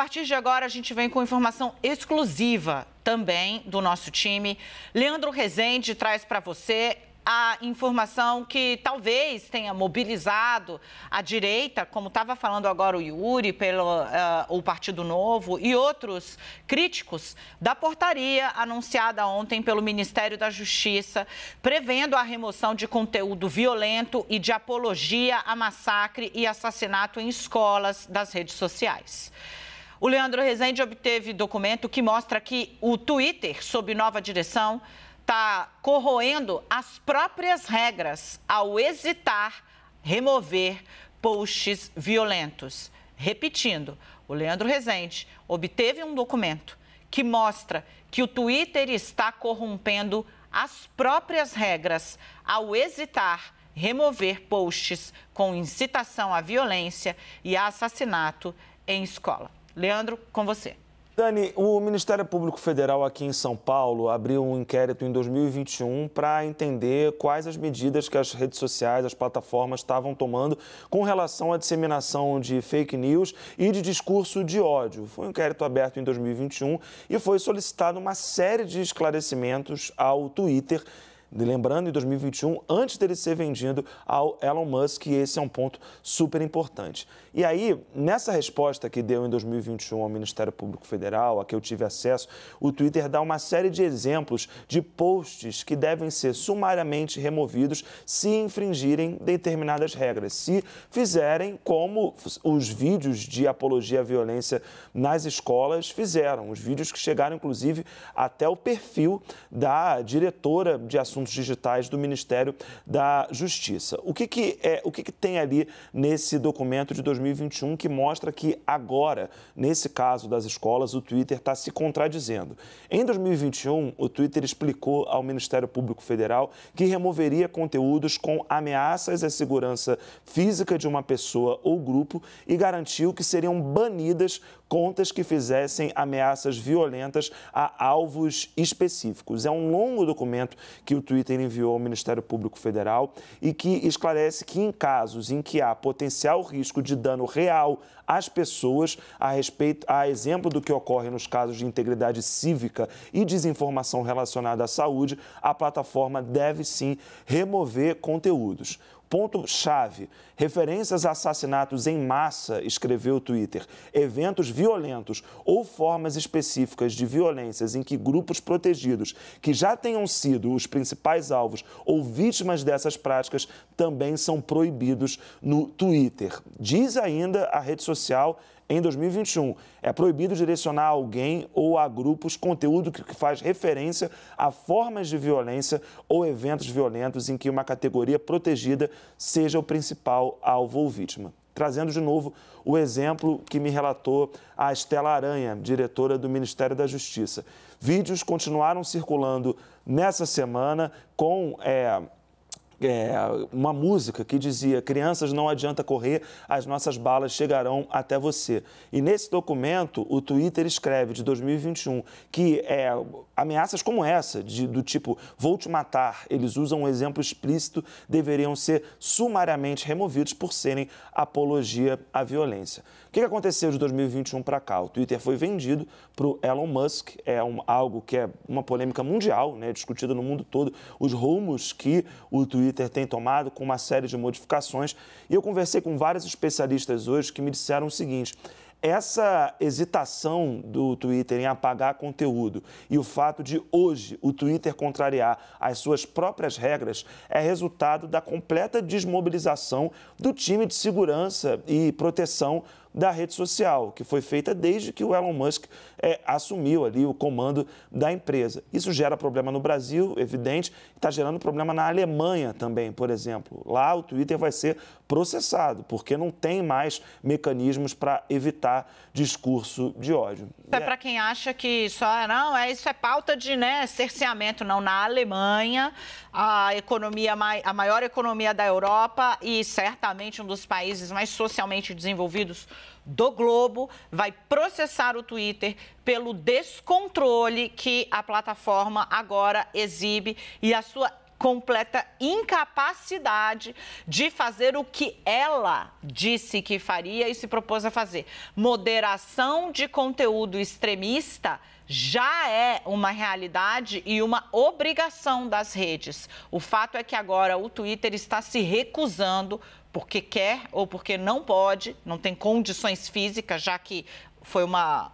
partir de agora, a gente vem com informação exclusiva também do nosso time. Leandro Rezende traz para você a informação que talvez tenha mobilizado a direita, como estava falando agora o Yuri, pelo uh, o Partido Novo e outros críticos da portaria anunciada ontem pelo Ministério da Justiça, prevendo a remoção de conteúdo violento e de apologia a massacre e assassinato em escolas das redes sociais. O Leandro Rezende obteve documento que mostra que o Twitter, sob nova direção, está corroendo as próprias regras ao hesitar remover posts violentos. Repetindo, o Leandro Rezende obteve um documento que mostra que o Twitter está corrompendo as próprias regras ao hesitar remover posts com incitação à violência e assassinato em escola. Leandro, com você. Dani, o Ministério Público Federal aqui em São Paulo abriu um inquérito em 2021 para entender quais as medidas que as redes sociais, as plataformas estavam tomando com relação à disseminação de fake news e de discurso de ódio. Foi um inquérito aberto em 2021 e foi solicitado uma série de esclarecimentos ao Twitter Lembrando, em 2021, antes dele ser vendido ao Elon Musk, e esse é um ponto super importante. E aí, nessa resposta que deu em 2021 ao Ministério Público Federal, a que eu tive acesso, o Twitter dá uma série de exemplos de posts que devem ser sumariamente removidos se infringirem determinadas regras, se fizerem como os vídeos de apologia à violência nas escolas fizeram, os vídeos que chegaram, inclusive, até o perfil da diretora de assuntos Assuntos Digitais do Ministério da Justiça. O que, que, é, o que, que tem ali nesse documento de 2021 que mostra que agora, nesse caso das escolas, o Twitter está se contradizendo? Em 2021, o Twitter explicou ao Ministério Público Federal que removeria conteúdos com ameaças à segurança física de uma pessoa ou grupo e garantiu que seriam banidas contas que fizessem ameaças violentas a alvos específicos. É um longo documento que o Twitter enviou ao Ministério Público Federal e que esclarece que, em casos em que há potencial risco de dano real às pessoas, a respeito, a exemplo do que ocorre nos casos de integridade cívica e desinformação relacionada à saúde, a plataforma deve sim remover conteúdos. Ponto-chave: referências a assassinatos em massa, escreveu o Twitter, eventos violentos ou formas específicas de violências em que grupos protegidos que já tenham sido os principais alvos ou vítimas dessas práticas também são proibidos no Twitter. Diz ainda a rede social em 2021. É proibido direcionar a alguém ou a grupos conteúdo que faz referência a formas de violência ou eventos violentos em que uma categoria protegida seja o principal alvo ou vítima. Trazendo de novo o exemplo que me relatou a Estela Aranha, diretora do Ministério da Justiça. Vídeos continuaram circulando nessa semana com. É, é, uma música que dizia: Crianças, não adianta correr, as nossas balas chegarão até você. E nesse documento, o Twitter escreve, de 2021, que é, ameaças como essa, de, do tipo: Vou te matar, eles usam um exemplo explícito, deveriam ser sumariamente removidos por serem apologia à violência. O que aconteceu de 2021 para cá? O Twitter foi vendido para o Elon Musk, é um, algo que é uma polêmica mundial, né, discutida no mundo todo, os rumos que o Twitter Twitter tem tomado com uma série de modificações. E eu conversei com vários especialistas hoje que me disseram o seguinte: essa hesitação do Twitter em apagar conteúdo e o fato de hoje o Twitter contrariar as suas próprias regras é resultado da completa desmobilização do time de segurança e proteção da rede social, que foi feita desde que o Elon Musk é, assumiu ali o comando da empresa. Isso gera problema no Brasil, evidente, está gerando problema na Alemanha também, por exemplo. Lá o Twitter vai ser processado, porque não tem mais mecanismos para evitar discurso de ódio. É, é. para quem acha que só não, é isso é pauta de né, cerceamento, não. Na Alemanha, a economia a maior economia da Europa e certamente um dos países mais socialmente desenvolvidos do Globo vai processar o Twitter pelo descontrole que a plataforma agora exibe e a sua completa incapacidade de fazer o que ela disse que faria e se propôs a fazer. Moderação de conteúdo extremista já é uma realidade e uma obrigação das redes. O fato é que agora o Twitter está se recusando porque quer ou porque não pode, não tem condições físicas, já que foi uma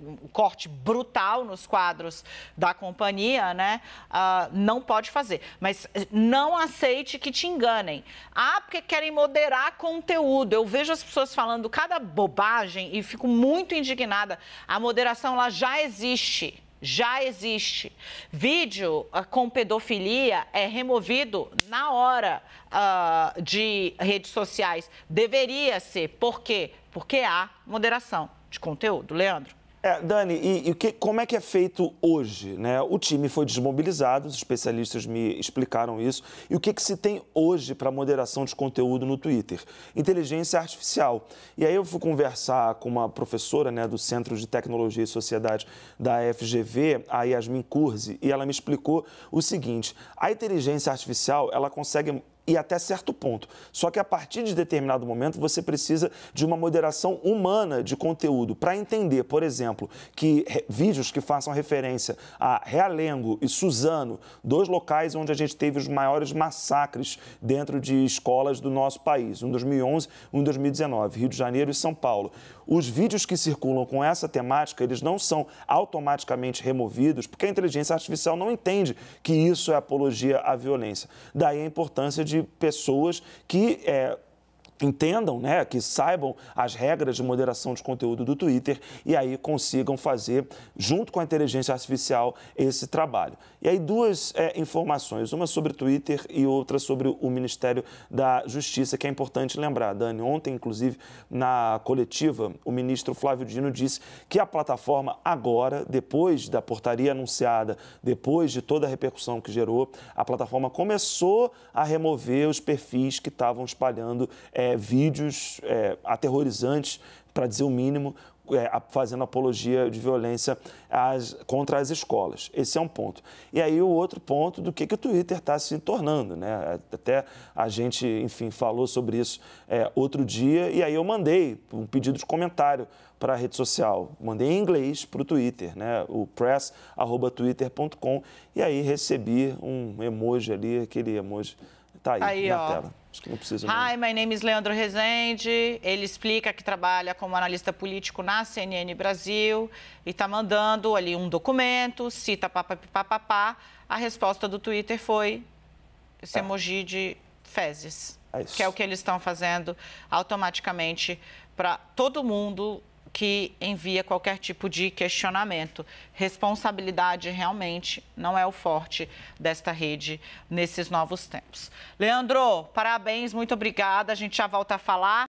um corte brutal nos quadros da companhia, né? Uh, não pode fazer. Mas eh, não aceite que te enganem. Ah, porque querem moderar conteúdo. Eu vejo as pessoas falando cada bobagem e fico muito indignada. A moderação lá já existe já existe. Vídeo ah, com pedofilia é removido na hora uh, de redes sociais. Deveria ser. Por quê? Porque há moderação de conteúdo. Leandro. É, Dani, e, e que, como é que é feito hoje? Né? O time foi desmobilizado, os especialistas me explicaram isso. E o que, que se tem hoje para moderação de conteúdo no Twitter? Inteligência artificial. E aí eu fui conversar com uma professora né, do Centro de Tecnologia e Sociedade da FGV, a Yasmin Curzi, e ela me explicou o seguinte: a inteligência artificial ela consegue e até certo ponto. Só que a partir de determinado momento você precisa de uma moderação humana de conteúdo para entender, por exemplo, que vídeos que façam referência a Realengo e Suzano, dois locais onde a gente teve os maiores massacres dentro de escolas do nosso país, um 2011, um 2019, Rio de Janeiro e São Paulo. Os vídeos que circulam com essa temática, eles não são automaticamente removidos, porque a inteligência artificial não entende que isso é apologia à violência. Daí a importância de pessoas que é, entendam, né, que saibam as regras de moderação de conteúdo do Twitter e aí consigam fazer, junto com a inteligência artificial, esse trabalho. E aí duas é, informações, uma sobre o Twitter e outra sobre o Ministério da Justiça, que é importante lembrar. Dani, ontem, inclusive, na coletiva, o ministro Flávio Dino disse que a plataforma agora, depois da portaria anunciada, depois de toda a repercussão que gerou, a plataforma começou a remover os perfis que estavam espalhando é, é, vídeos é, aterrorizantes, para dizer o mínimo, é, fazendo apologia de violência às, contra as escolas. Esse é um ponto. E aí o outro ponto do que, que o Twitter está se tornando. Né? É, até a gente, enfim, falou sobre isso outro dia, e aí eu mandei um pedido de comentário para a rede social. Mandei em inglês para o Twitter, né? o press.twitter.com, e aí recebi um emoji ali, aquele emoji Tá aí, aí na ó. tela. Acho que não precisa. Hi, my name is Leandro Rezende. Ele explica que trabalha como analista político na CNN Brasil e está mandando ali um documento, cita papapá. A resposta do Twitter foi esse é. emoji de fezes, é que é o que eles estão fazendo automaticamente para todo mundo que envia qualquer tipo de questionamento. Responsabilidade realmente não é o forte desta rede nesses novos tempos. Leandro, parabéns, muito obrigada. A gente já volta a falar.